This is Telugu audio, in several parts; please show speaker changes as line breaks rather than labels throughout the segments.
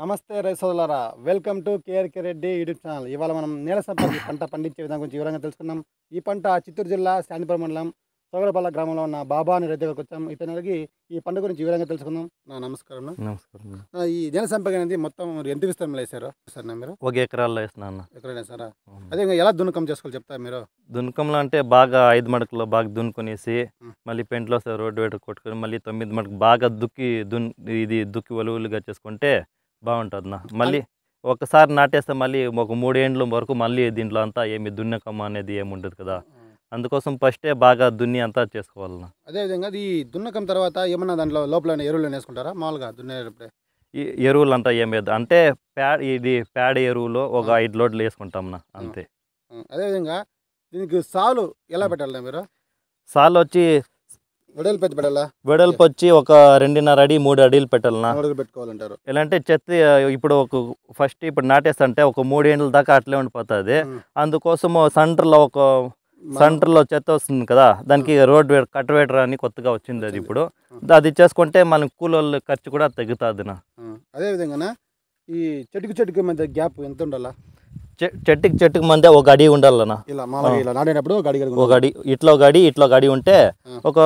నమస్తే రైతులరా welcome to KRK Reddy YouTube channel ఇవాళ మనం నేల సంపత్తి పంట పండించే విధానం గురించి వివరంగా తెలుసుకున్నాం ఈ పంట చిత్తూరు జిల్లా శాంతిపురం మండలం సోగరపల్ల గ్రామంలో ఉన్న బాబా అని రైతు దగ్గరకు వచ్చాం ఇతను అడిగి ఈ పంట గురించి వివరంగా తెలుసుకుందాం నా నమస్కారం నమస్కారం ఈ నేల సంపద అనేది మొత్తం ఎంత విస్తారం వేసారు సార్ మీరు
ఒక ఎకరాల్లో వేసినా
ఎకరాలు వేసారా అదే ఎలా దున్నకం చేసుకోవాలి చెప్తారు మీరు
దున్నకంలో అంటే బాగా ఐదు మడకలో బాగా దున్నుకునేసి మళ్ళీ పెంట్లో రోడ్డు వేట కొట్టుకొని మళ్ళీ తొమ్మిది మడకు బాగా దుక్కి దున్ ఇది దుక్కి వలువులుగా చేసుకుంటే బాగుంటుందన్న మళ్ళీ ఒకసారి నాటేస్తే మళ్ళీ ఒక మూడేండ్ల వరకు మళ్ళీ దీంట్లో అంతా ఏమి దున్నకమ్మ అనేది ఏమి ఉండదు కదా అందుకోసం ఫస్టే బాగా దున్ని అంతా చేసుకోవాలన్న
అదేవిధంగా అది దున్నకం తర్వాత ఏమన్నా దాంట్లో లోపల ఎరువులు వేసుకుంటారా మామూలుగా దున్నేటప్పుడే
ఈ ఎరువులు అంతా ఏమి లేదు అంటే ప్యాడ్ ఇది ప్యాడ్ ఎరువులో ఒక ఐదు లోడ్లు వేసుకుంటాం అంతే
అదేవిధంగా దీనికి సాలు ఎలా పెట్టాలి మీరు
సాలు వచ్చి వెడల్పు వచ్చి ఒక రెండున్నర అడి మూడు అడిలు పెట్టాలన్నా
పెట్టుకోవాలంటారు ఎలా అంటే
చెత్త ఇప్పుడు ఒక ఫస్ట్ ఇప్పుడు నాటేస్తంటే ఒక మూడేండ్ల దాకా అట్లే ఉండిపోతుంది అందుకోసం సెంటర్లో ఒక సెంటర్లో చెత్త వస్తుంది కదా దానికి రోడ్ కట్ వేటర్ అని కొత్తగా వచ్చింది అది ఇప్పుడు అది చేసుకుంటే మన కూలోళ్ళ ఖర్చు కూడా తగ్గుతుంది
అదే విధంగా ఈ చెట్టుకు చెట్టుకు మధ్య గ్యాప్ ఎంత ఉండాలా
చెట్టుకి చెట్టుకి మధ్య ఒక గడి ఉండాలన్నా ఒక అడి గడి ఇట్లా ఒక గడి ఇట్లా ఒక గడి ఉంటే ఒక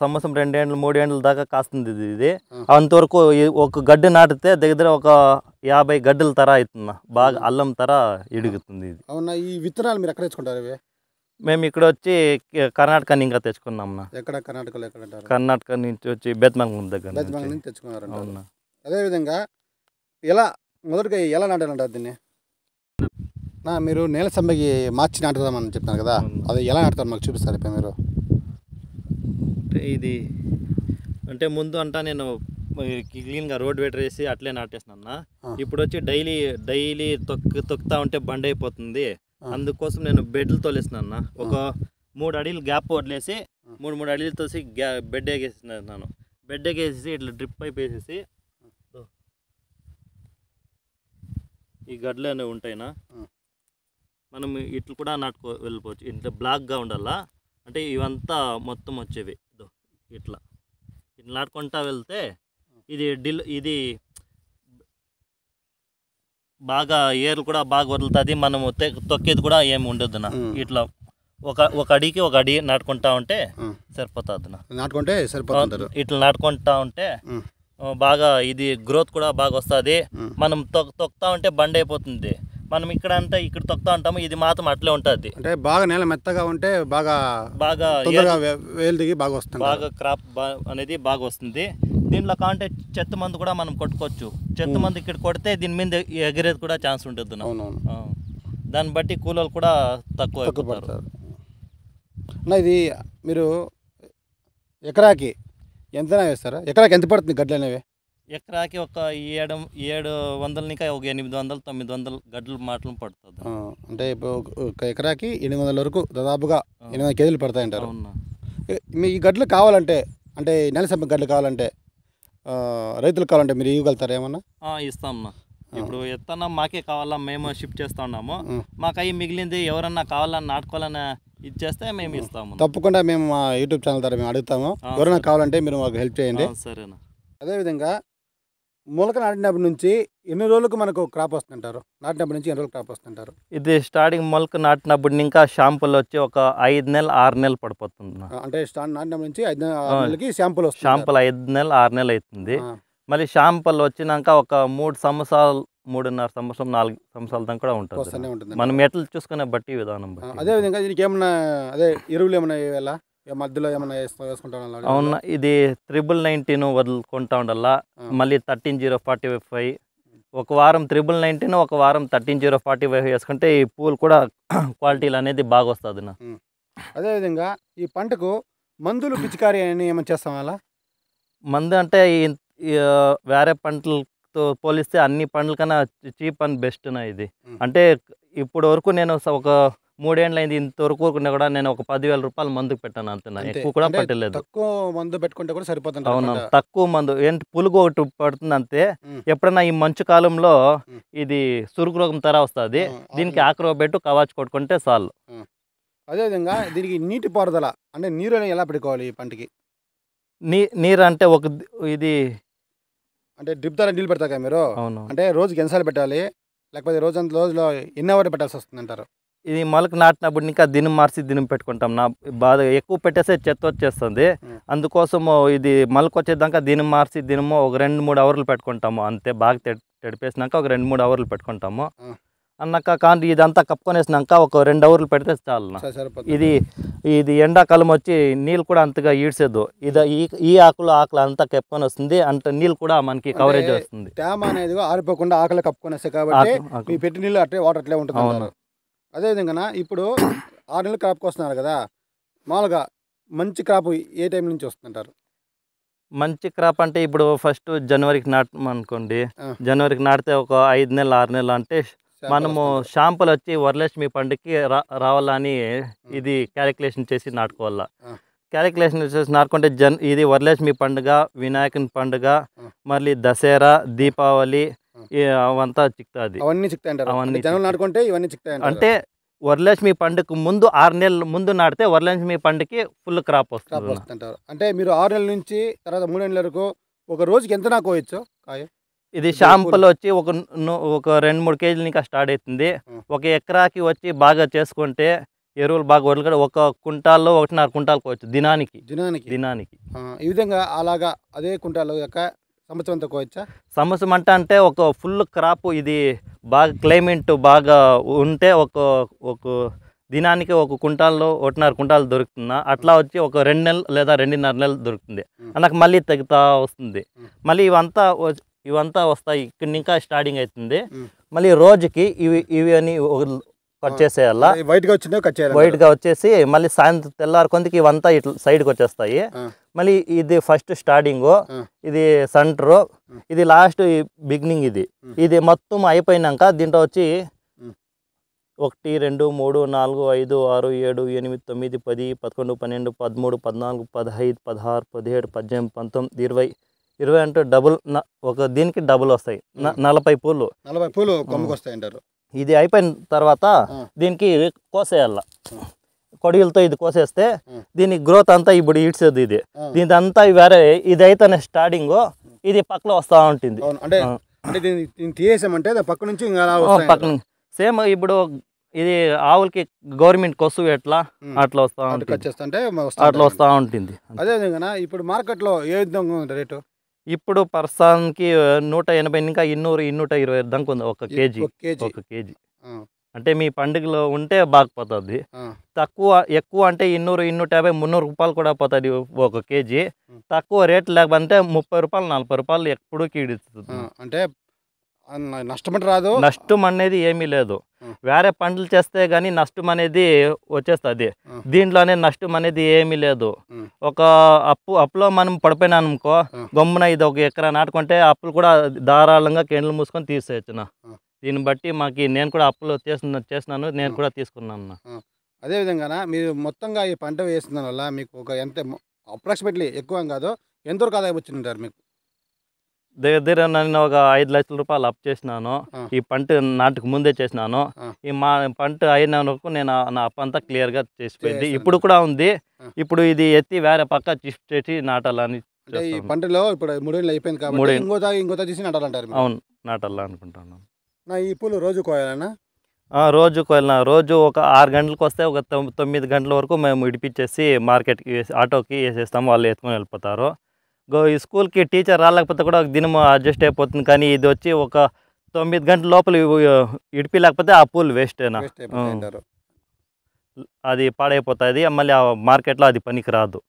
సంవత్సరం రెండేండ్లు మూడేండ్ల దాకా కాస్తుంది ఇది ఇది అంతవరకు ఒక గడ్డి నాటితే దగ్గర ఒక యాభై గడ్డల తర అవుతుంది బాగా అల్లం తర
ఇడుగుతుంది ఇది అవునా ఈ విత్తనాలు మీరు ఎక్కడ తెచ్చుకుంటారు
మేము ఇక్కడ వచ్చి కర్ణాటక నుంచి ఇంకా తెచ్చుకున్నాం
ఎక్కడ కర్ణాటకలో ఎక్కడ
కర్ణాటక నుంచి వచ్చి బెత్మంగ్ దగ్గర తెచ్చుకున్నారు అవునా
అదేవిధంగా ఎలా మొదటిగా ఎలా నాటారంటారు దీన్ని మీరు నేల సంబకి మార్చి నాటుదామని చెప్తున్నారు కదా అది ఎలా నాటుతారు మాకు చూపిస్తారు ఇప్పుడు మీరు
ఇది అంటే ముందు అంటా నేను క్లీన్గా రోడ్ వేటర్ వేసి అట్లే నాటేస్తున్నా ఇప్పుడు వచ్చి డైలీ డైలీ తొక్కు తొక్కుతా ఉంటే బండ్ అయిపోతుంది అందుకోసం నేను బెడ్లు తోలేస్తున్నా ఒక మూడు అడిలు గ్యాప్ వదిలేసి మూడు మూడు అడిలు తోసి గ్యా బెడ్ ఎగేస్తున్నాను బెడ్ ఎగేసేసి ఇట్లా డ్రిప్ అయిపోయేసేసి ఈ గడ్లు అనేవి ఉంటాయినా మనం ఇట్లు కూడా నాటుకో వెళ్ళిపోవచ్చు ఇంట్లో బ్లాక్గా ఉండాలా అంటే ఇవంతా మొత్తం వచ్చేవి ఇట్లా ఇట్లా నాటుకుంటా వెళ్తే ఇది డిల్ ఇది బాగా ఏర్లు కూడా బాగా వదులుతుంది మనం తొక్కేది కూడా ఏమి ఉండదు నా ఇట్లా ఒక ఒక అడికి ఒక అడిగి నాటుకుంటా ఉంటే సరిపోతుంది
నాటుకుంటే సరిపోతుంది
ఇట్లా నాటుకుంటా ఉంటే బాగా ఇది గ్రోత్ కూడా బాగా వస్తుంది మనం తొక్ తొక్కుతా ఉంటే బండ్ అయిపోతుంది మనం ఇక్కడ అంతా ఇక్కడ తొక్తా ఉంటాము ఇది మాత్రం అట్లే ఉంటుంది
అంటే బాగా నేల మెత్తగా ఉంటే బాగా బాగా వేలు దిగి బాగా
వస్తుంది బాగా క్రాప్ అనేది బాగా వస్తుంది దీంట్లో కాంటే చెత్త మందు కూడా మనం కొట్టుకోవచ్చు చెత్త మందు ఇక్కడ కొడితే దీని మీద ఎగిరేది కూడా ఛాన్స్ ఉంటుంది దాన్ని బట్టి కూలలు కూడా తక్కువ
అన్న ఇది మీరు ఎకరాకి ఎంత వేస్తారా ఎకరాకి ఎంత పడుతుంది గడ్డలు అనేవి
ఎకరాకి ఒక ఏడు ఏడు వందల ఒక ఎనిమిది వందలు తొమ్మిది వందలు గడ్డలు మాటలు పడుతుంది
అంటే ఇప్పుడు ఒక ఎకరాకి ఎనిమిది వందల వరకు దాదాపుగా ఎనిమిది కేజీలు అంటారు మీ ఈ గడ్డలు కావాలంటే అంటే నెలసమ్మ గడ్డలు కావాలంటే రైతులు కావాలంటే మీరు ఇవ్వగలుగుతారు ఏమన్నా
ఇస్తామన్నా ఇప్పుడు ఎత్తన్నా మాకే కావాలా మేము షిఫ్ట్ చేస్తా ఉన్నాము మాకు అవి మిగిలింది ఎవరన్నా కావాలని నాటుకోవాలని ఇచ్చేస్తే మేము ఇస్తాము
తప్పకుండా మేము యూట్యూబ్ ఛానల్ ద్వారా మేము అడుగుతాము ఎవరైనా కావాలంటే మీరు మాకు హెల్ప్ చేయండి సరేనా అదేవిధంగా మొలక నాటినప్పటి నుంచి ఎన్ని రోజులకు మనకు క్రాప్ వస్తుంటారు నాటినప్పటి నుంచి ఎన్ని రోజులు క్రాప్ వస్తుంటారు ఇది స్టార్టింగ్
మొలక నాటినప్పుడు ఇంకా షాంపుల్ వచ్చి ఒక ఐదు నెలలు ఆరు నెలలు పడిపోతుంది
అంటే నాటినప్పటి నుంచి ఐదు నెలలకి షాంపుల్ షాంపుల్ ఐదు
నెలలు ఆరు నెలలు అవుతుంది మళ్ళీ షాంపుల్ వచ్చినాక ఒక మూడు సంవత్సరాలు మూడున్నర సంవత్సరం నాలుగు సంవత్సరాల దాకా కూడా ఉంటుంది మనం ఎట్లా చూసుకునే బట్టి విధానం
అదే విధంగా దీనికి ఏమన్నా అదే ఎరువులు ఏమన్నా వేయాలా మధ్యలో ఏమైనా అవును
ఇది త్రిబుల్ నైన్టీన్ వదులుకుంటా ఉండాలా మళ్ళీ థర్టీన్ జీరో ఫార్టీ ఫైవ్ ఒక వారం త్రిబుల్ నైన్టీన్ ఒక వారం థర్టీన్ జీరో ఫార్టీ ఫైవ్ వేసుకుంటే ఈ పూలు కూడా క్వాలిటీలు అనేది బాగా వస్తుంది నా
అదేవిధంగా ఈ పంటకు మందులు పిచికారి అని ఏమైనా చేస్తాం అలా మందు అంటే
వేరే పంటలతో పోలిస్తే అన్ని పంటలకన్నా కన్నా చీప్ అండ్ బెస్ట్ నా ఇది అంటే ఇప్పటి వరకు నేను ఒక అయింది ఇంతవరకు కూడా కూడా నేను ఒక పదివేల రూపాయలు మందుకు పెట్టాను అంటున్నా ఎక్కువ కూడా పట్టలేదు
తక్కువ మందు పెట్టుకుంటే కూడా సరిపోతుంది అవును
తక్కువ మందు ఏంటి పులుగు ఒకటి పడుతుంది అంతే ఎప్పుడైనా ఈ మంచు కాలంలో ఇది సురుకు రోగం తర వస్తుంది దీనికి ఆక్రో పెట్టు కవాచు కొట్టుకుంటే చాలు
అదేవిధంగా దీనికి నీటి పారుదల అంటే నీరు ఎలా పెట్టుకోవాలి ఈ పంటకి
నీ నీరు అంటే ఒక ఇది
అంటే డ్రిప్ ద్వారా నీళ్ళు పెడతారు కదా మీరు అంటే రోజుకి ఎన్నిసార్లు పెట్టాలి లేకపోతే రోజు రోజులో ఎన్ని అవర్ పెట్టాల్సి వస్తుంది అంటారు
ఇది మొలక నాటినప్పుడు ఇంకా దినం మార్చి దినం పెట్టుకుంటాం నా బాధ ఎక్కువ పెట్టేస్తే చెత్త వచ్చేస్తుంది అందుకోసం ఇది మొలక వచ్చేదాక దినం మార్చి దినము ఒక రెండు మూడు అవర్లు పెట్టుకుంటాము అంతే బాగా తెడిపేసినాక ఒక రెండు మూడు అవర్లు పెట్టుకుంటాము అన్నాక కానీ ఇదంతా కప్పుకొనేసినాక ఒక రెండు అవర్లు పెడితే చాలు ఇది ఇది ఎండాకాలం వచ్చి నీళ్ళు కూడా అంతగా ఈడ్చేదు ఇది ఈ ఈ ఆకులు ఆకులు అంతా కప్పుకొని వస్తుంది అంత నీళ్ళు కూడా మనకి కవరేజ్ వస్తుంది తేమ
అనేది ఆరిపోకుండా ఆకలి కప్పుకొని వస్తాయి కాబట్టి పెట్టి నీళ్ళు అట్లే వాటర్ అట్లే ఉంటుంది అదేవిధంగా ఇప్పుడు ఆరు నెలల క్రాప్కి వస్తున్నారు కదా మామూలుగా మంచి క్రాప్ ఏ టైం నుంచి వస్తుంటారు
మంచి క్రాప్ అంటే ఇప్పుడు ఫస్ట్ జనవరికి నాటమనుకోండి జనవరికి నాటితే ఒక ఐదు నెలలు ఆరు నెలలు అంటే మనము షాంపులు వచ్చి వరలక్ష్మి పండుగకి రావాలని ఇది క్యాలిక్యులేషన్ చేసి నాటుకోవాలా క్యాలిక్యులేషన్ చేసి నాటుకుంటే జన్ ఇది వరలక్ష్మి పండుగ వినాయకుని పండుగ మళ్ళీ దసరా దీపావళి అవంతా చిక్తాది అవన్నీ చిక్తాయంటారు అవన్నీ జనం
నాటుకుంటే ఇవన్నీ చిక్తాయి అంటే
వరలక్ష్మి పండుగ ముందు ఆరు నెలల ముందు నాటితే వరలక్ష్మి పండుగకి ఫుల్ క్రాప్ వస్తుంది అంటారు
అంటే మీరు ఆరు నెలల నుంచి తర్వాత మూడు నెలల వరకు ఒక రోజుకి ఎంత నాకు పోయచ్చు కాయ ఇది
షాంపుల్ వచ్చి ఒక ఒక రెండు మూడు కేజీలు ఇంకా స్టార్ట్ అవుతుంది ఒక ఎకరాకి వచ్చి బాగా చేసుకుంటే ఎరువులు బాగా వరలుగా ఒక కుంటాల్లో ఒకటిన్నర కుంటాలు కోవచ్చు దినానికి దినానికి దినానికి
ఈ విధంగా అలాగా అదే కుంటాల్లో యొక్క సంవత్సరం తక్కువచ్చా
సంవత్సరం అంటే అంటే ఒక ఫుల్ క్రాప్ ఇది బాగా క్లైమేట్ బాగా ఉంటే ఒక ఒక దినానికి ఒక కుంటాల్లో ఒకటిన్నర కుంటాలు దొరుకుతుందా అట్లా వచ్చి ఒక రెండు నెలలు లేదా రెండున్నర నెలలు దొరుకుతుంది నాకు మళ్ళీ తగ్గుతా వస్తుంది మళ్ళీ ఇవంతా ఇవంతా వస్తాయి ఇక్కడ ఇంకా స్టార్టింగ్ అవుతుంది మళ్ళీ రోజుకి ఇవి ఇవి అని కట్ చేసేయాలా వైట్గా వచ్చిందో కట్ చేయాలి వైట్గా వచ్చేసి మళ్ళీ సాయంత్రం తెల్లారు కొందికి ఇవంతా ఇట్లా సైడ్కి వచ్చేస్తాయి మళ్ళీ ఇది ఫస్ట్ స్టార్టింగ్ ఇది సెంటర్ ఇది లాస్ట్ బిగినింగ్ ఇది ఇది మొత్తం అయిపోయినాక దీంట్లో వచ్చి ఒకటి రెండు మూడు నాలుగు ఐదు ఆరు ఏడు ఎనిమిది తొమ్మిది పది పదకొండు పన్నెండు పదమూడు పద్నాలుగు పదహైదు పదహారు పదిహేడు పద్దెనిమిది పంతొమ్మిది ఇరవై ఇరవై అంటే డబుల్ ఒక దీనికి డబుల్ వస్తాయి నలభై పూలు నలభై పూలు కొమ్మకొస్తాయి అంటారు ఇది అయిపోయిన తర్వాత దీనికి కోసేయాల కొడియలతో ఇది కోసేస్తే దీని గ్రోత్ అంతా ఇప్పుడు ఈడ్చేది ఇది దీని అంతా వేరే ఇది అయితేనే స్టార్టింగ్ ఇది పక్కన వస్తూ ఉంటుంది అంటే
పక్క నుంచి సేమ్ ఇప్పుడు ఇది
ఆవులకి గవర్నమెంట్ కొసు ఎట్లా అట్లా వస్తా ఉంటుంది అట్లా వస్తా ఉంటుంది
అదే ఇప్పుడు ఇప్పుడు మార్కెట్లో ఏ విధంగా ఉంది రేటు ఇప్పుడు పర్సన్కి నూట ఎనభై
ఇంకా ఇన్నూరు ఇన్నూట ఇరవై దాకా ఉంది ఒక కేజీ ఒక కేజీ అంటే మీ పండుగలో ఉంటే బాగుపోతుంది తక్కువ ఎక్కువ అంటే ఇన్నూరు ఇన్నూట యాభై మున్నూరు రూపాయలు కూడా పోతుంది ఒక కేజీ తక్కువ రేట్ లేకపోతే ముప్పై రూపాయలు నలభై రూపాయలు ఎప్పుడు కీడిస్తుంది అంటే నష్టం రాదు నష్టం అనేది ఏమీ లేదు వేరే పంటలు చేస్తే గానీ నష్టం అనేది వచ్చేస్తుంది దీంట్లోనే నష్టం అనేది ఏమీ లేదు ఒక అప్పు అప్పులో మనం పడిపోయినా అనుకో గమ్మున ఇది ఒక ఎకరా నాటుకుంటే అప్పులు కూడా ధారాళంగా కేంద్రం మూసుకొని తీసేయచ్చునా దీన్ని బట్టి మాకు నేను కూడా అప్పులు చేసిన చేసినాను నేను కూడా తీసుకున్నాను
అదేవిధంగా మీరు మొత్తంగా ఈ పంట వేసిన వల్ల మీకు ఒక ఎంత అప్రాక్సిమేట్లీ ఎక్కువ కాదు ఎంతవరకు ఆదాయం వచ్చింటారు మీకు
దగ్గర దగ్గర నేను ఒక ఐదు లక్షల రూపాయలు అప్ చేసినాను ఈ పంట నాటుకు ముందే చేసినాను ఈ మా పంట అయిన వరకు నేను నా అప్ అంతా క్లియర్గా చేసిపోయింది ఇప్పుడు కూడా ఉంది ఇప్పుడు ఇది ఎత్తి వేరే పక్క షిఫ్ట్ చేసి నాటాలని ఈ
పంటలో ఇప్పుడు మూడేళ్ళు అయిపోయింది కాబట్టి ఇంకోత ఇంకో తీసి నాటాలంటారు అవును
నాటాలని అనుకుంటున్నాను
నా ఈ పూలు రోజు కోయాలన్నా
రోజు కోయాలన్నా రోజు ఒక ఆరు గంటలకు వస్తే ఒక తొమ్మిది గంటల వరకు మేము ఇడిపించేసి మార్కెట్కి వేసి ఆటోకి వేసేస్తాము వాళ్ళు ఎత్తుకొని వెళ్ళిపోతారు ఈ స్కూల్కి టీచర్ రాలేకపోతే కూడా ఒక దినం అడ్జస్ట్ అయిపోతుంది కానీ ఇది వచ్చి ఒక తొమ్మిది గంటల లోపల ఇడిపి లేకపోతే ఆ పూలు వేస్టేనా అది పాడైపోతుంది మళ్ళీ మార్కెట్లో అది పనికి రాదు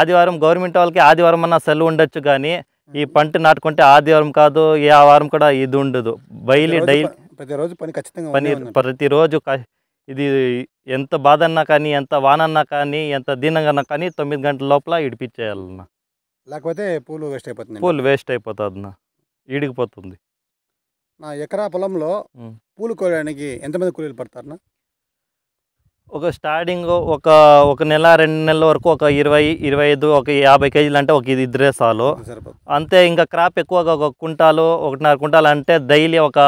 ఆదివారం గవర్నమెంట్ వాళ్ళకి ఆదివారం అన్న సెలవు ఉండొచ్చు కానీ ఈ పంట నాటుకుంటే ఆదివారం కాదు ఏ వారం కూడా ఇది ఉండదు బయలు డైలీ
ప్రతిరోజు పని ఖచ్చితంగా పని
ప్రతిరోజు ఇది ఎంత బాధ అన్నా కానీ ఎంత వానన్నా కానీ ఎంత దీనంగా కానీ తొమ్మిది గంటల లోపల ఇడిపించేయాలన్నా
లేకపోతే పూలు వేస్ట్ అయిపోతుంది పూలు
వేస్ట్ అయిపోతుంది ఇడిగిపోతుంది
నా ఎకరా పొలంలో పూలు కోయడానికి ఎంతమంది కూలీలు పడతారు
ఒక స్టార్టింగ్ ఒక ఒక నెల రెండు నెలల వరకు ఒక ఇరవై ఇరవై ఐదు ఒక యాభై కేజీలు అంటే ఒక ఇది ఇద్దరే చాలు అంతే ఇంకా క్రాప్ ఎక్కువగా ఒక కుంటాలు ఒకటిన్నర కుంటాలు అంటే డైలీ ఒక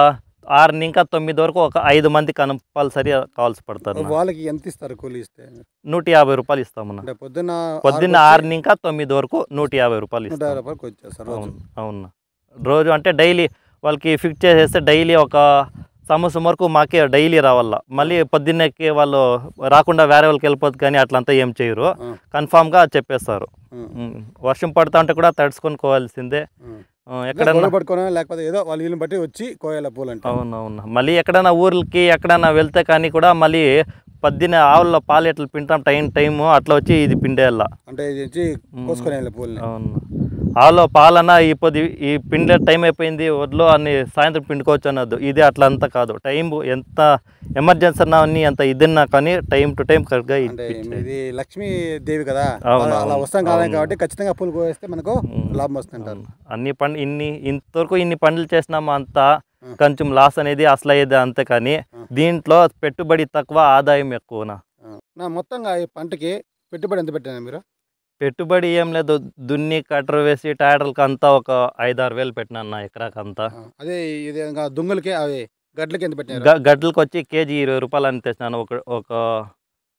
ఆరు ఇంకా తొమ్మిది వరకు ఒక ఐదు మంది కంపల్సరీ కావాల్సి పడతారు వాళ్ళకి
ఎంత ఇస్తారు కూలి ఇస్తే
నూట యాభై రూపాయలు ఇస్తామన్నా పొద్దున్న పొద్దున్న ఆరు ఇంకా తొమ్మిది వరకు నూట యాభై రూపాయలు ఇస్తారు అవును అవును రోజు అంటే డైలీ వాళ్ళకి ఫిక్స్ చేసేస్తే డైలీ ఒక సమోసం వరకు మాకే డైలీ రావాల మళ్ళీ పొద్దున్నకి వాళ్ళు రాకుండా వేరే వాళ్ళకి వెళ్ళిపోతు కానీ అట్లంతా ఏం చేయరు కన్ఫామ్గా చెప్పేస్తారు వర్షం పడతా ఉంటే కూడా తడుచుకొని కోవాల్సిందే ఎక్కడన్నా
పట్టుకోవడం లేకపోతే ఏదో వాళ్ళ బట్టి వచ్చి కోయాల పూలంటే
అవునవును మళ్ళీ ఎక్కడైనా ఊర్లకి ఎక్కడైనా వెళ్తే కానీ కూడా మళ్ళీ పద్దిన ఆవుల పాలు ఎట్లా పింటాం టైం టైము అట్లా వచ్చి ఇది పిండేలా
అంటే అవును
ఆలో పాలన ఇప్పుడు ఈ పిండే టైం అయిపోయింది వడ్లు అన్ని సాయంత్రం పిండుకోవచ్చు అనొద్దు ఇది అట్లా అంతా కాదు టైం ఎంత ఎమర్జెన్సీ అన్నా అన్ని ఎంత ఇదిన్నా కానీ టైం టు టైం కరెక్ట్గా ఇది
లక్ష్మీదేవి కదా అలా వస్తాం కాలేం కాబట్టి ఖచ్చితంగా పూలు కోస్తే మనకు లాభం వస్తుంటారు
అన్ని పండ్లు ఇన్ని ఇంతవరకు ఇన్ని పండ్లు చేసినాము అంతా కొంచెం లాస్ అనేది అసలు అయ్యేది అంతే కానీ దీంట్లో పెట్టుబడి తక్కువ ఆదాయం ఎక్కువనా
మొత్తంగా ఈ పంటకి పెట్టుబడి ఎంత పెట్టాను మీరు
పెట్టుబడి ఏం లేదు దున్ని కట్టర్ వేసి ట్రాక్టర్కి అంతా ఒక ఐదు ఆరు వేలు పెట్టినా ఎకరాకి అంతా
అదే ఇది దుంగలకి అవి గడ్లకి ఎంత పెట్టారు
గడ్లకి వచ్చి కేజీ ఇరవై రూపాయలు అని తెచ్చినాను ఒక ఒక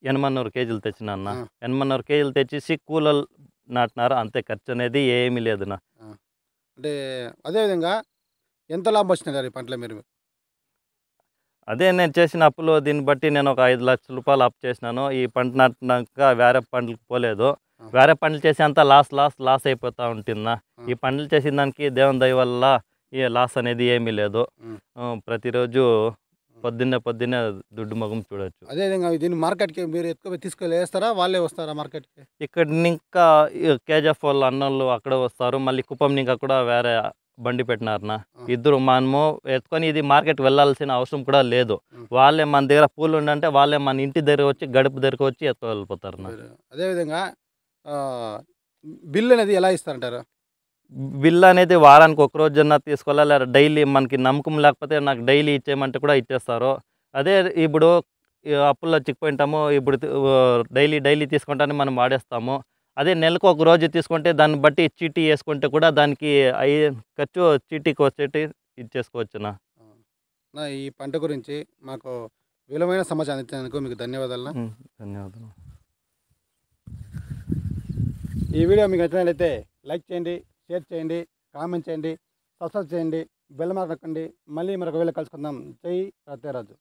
ఎనమన్నూరు కేజీలు అన్న ఎనమన్నూరు కేజీలు తెచ్చేసి కూలలు నాటినారు అంతే ఖర్చు అనేది ఏమీ లేదు నా
అంటే అదేవిధంగా ఎంత లాభం వచ్చినారు ఈ పంటలో మీరు
అదే నేను చేసిన అప్పులో దీన్ని బట్టి నేను ఒక ఐదు లక్షల రూపాయలు అప్పు చేసినాను ఈ పంట నాటినాక వేరే పంటలకు పోలేదు వేరే పనులు చేసి అంతా లాస్ లాస్ లాస్ అయిపోతూ ఉంటుందా ఈ పనులు చేసిన దానికి దేవుని దయ వల్ల ఈ లాస్ అనేది ఏమీ లేదు ప్రతిరోజు పొద్దున్నే పొద్దున్నే దుడ్డు మగం చూడొచ్చు
అదేవిధంగా దీన్ని మార్కెట్కి మీరు ఎత్తుకు తీసుకెళ్ళి వేస్తారా వాళ్ళే వస్తారా మార్కెట్కి
ఇక్కడ ఇంకా కేజీఎఫ్ వాళ్ళు అన్నోళ్ళు అక్కడ వస్తారు మళ్ళీ కుప్పం ఇంకా కూడా వేరే బండి పెట్టినారనా ఇద్దరు మనము ఎత్తుకొని ఇది మార్కెట్ వెళ్ళాల్సిన అవసరం కూడా లేదు వాళ్ళే మన దగ్గర పూలు ఉండంటే వాళ్ళే మన ఇంటి దగ్గర వచ్చి గడుపు దగ్గరకు వచ్చి ఎత్తుకు వెళ్ళిపోతారు
అదేవిధంగా బిల్ అనేది ఎలా ఇస్తారంటారు
బిల్ అనేది వారానికి ఒక రోజున తీసుకోవాలా డైలీ మనకి నమ్మకం లేకపోతే నాకు డైలీ ఇచ్చేయమంటే కూడా ఇచ్చేస్తారు అదే ఇప్పుడు అప్పుల్లో చిక్కుపోయింటాము ఇప్పుడు డైలీ డైలీ తీసుకుంటానే మనం వాడేస్తాము అదే నెలకు ఒక రోజు తీసుకుంటే దాన్ని బట్టి చీటీ వేసుకుంటే కూడా దానికి అయ్యే ఖర్చు చీటీకి వచ్చేటి ఇచ్చేసుకోవచ్చునా
నా ఈ పంట గురించి మాకు విలువైన సమాచారం ఇచ్చినందుకు మీకు ధన్యవాదాలు ధన్యవాదాలు ఈ వీడియో మీకు నచ్చినట్లయితే లైక్ చేయండి షేర్ చేయండి కామెంట్ చేయండి సబ్స్క్రైబ్ చేయండి బెల్ మార్కండి మళ్ళీ మరొక వేళ కలుసుకుందాం జై సత్యరాజు